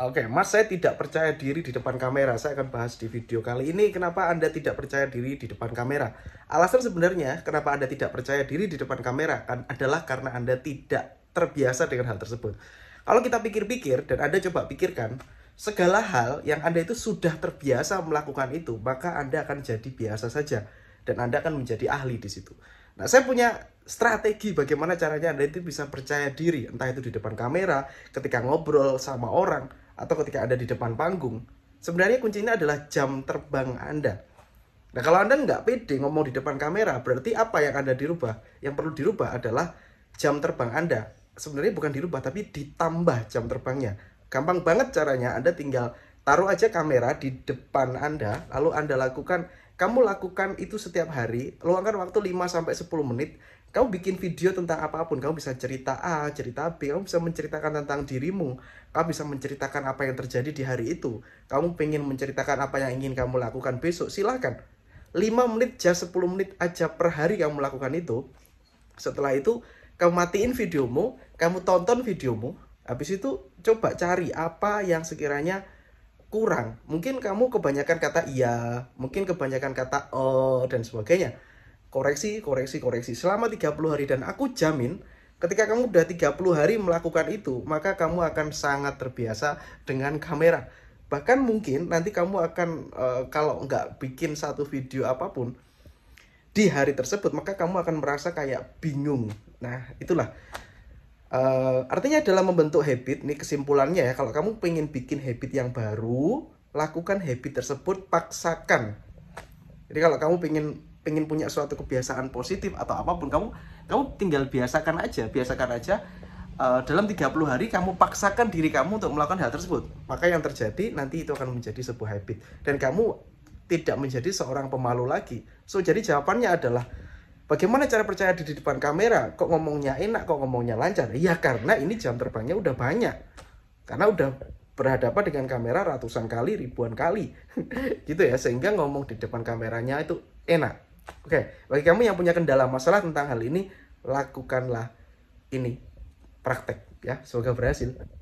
Oke, Mas saya tidak percaya diri di depan kamera. Saya akan bahas di video kali ini kenapa Anda tidak percaya diri di depan kamera. Alasan sebenarnya kenapa Anda tidak percaya diri di depan kamera kan adalah karena Anda tidak terbiasa dengan hal tersebut. Kalau kita pikir-pikir dan Anda coba pikirkan, segala hal yang Anda itu sudah terbiasa melakukan itu, maka Anda akan jadi biasa saja dan Anda akan menjadi ahli di situ. Nah, saya punya strategi bagaimana caranya Anda itu bisa percaya diri, entah itu di depan kamera, ketika ngobrol sama orang, atau ketika ada di depan panggung, sebenarnya kuncinya adalah jam terbang Anda. Nah, kalau Anda nggak pede ngomong di depan kamera, berarti apa yang Anda dirubah? Yang perlu dirubah adalah jam terbang Anda. Sebenarnya bukan dirubah, tapi ditambah jam terbangnya. Gampang banget caranya, Anda tinggal taruh aja kamera di depan Anda, lalu Anda lakukan kamu lakukan itu setiap hari, luangkan waktu 5 sampai 10 menit, kamu bikin video tentang apapun, kamu bisa cerita A, cerita B, kamu bisa menceritakan tentang dirimu, kamu bisa menceritakan apa yang terjadi di hari itu, kamu pengen menceritakan apa yang ingin kamu lakukan besok, silahkan. 5 menit, jam 10 menit aja per hari kamu melakukan itu, setelah itu kamu matiin videomu, kamu tonton videomu, habis itu coba cari apa yang sekiranya kurang. Mungkin kamu kebanyakan kata iya, mungkin kebanyakan kata oh dan sebagainya. Koreksi, koreksi, koreksi selama 30 hari dan aku jamin ketika kamu udah 30 hari melakukan itu, maka kamu akan sangat terbiasa dengan kamera. Bahkan mungkin nanti kamu akan e, kalau nggak bikin satu video apapun di hari tersebut, maka kamu akan merasa kayak bingung. Nah, itulah Uh, artinya dalam membentuk habit, nih kesimpulannya ya, kalau kamu pengen bikin habit yang baru, lakukan habit tersebut, paksakan. Jadi kalau kamu pengen pengen punya suatu kebiasaan positif atau apapun, kamu kamu tinggal biasakan aja, biasakan aja. Uh, dalam 30 hari kamu paksakan diri kamu untuk melakukan hal tersebut. Maka yang terjadi nanti itu akan menjadi sebuah habit dan kamu tidak menjadi seorang pemalu lagi. So jadi jawabannya adalah Bagaimana cara percaya diri di depan kamera? Kok ngomongnya enak, kok ngomongnya lancar? Ya karena ini jam terbangnya udah banyak. Karena udah berhadapan dengan kamera ratusan kali, ribuan kali. gitu ya, sehingga ngomong di depan kameranya itu enak. Oke, bagi kamu yang punya kendala masalah tentang hal ini, lakukanlah ini praktek ya. Semoga berhasil.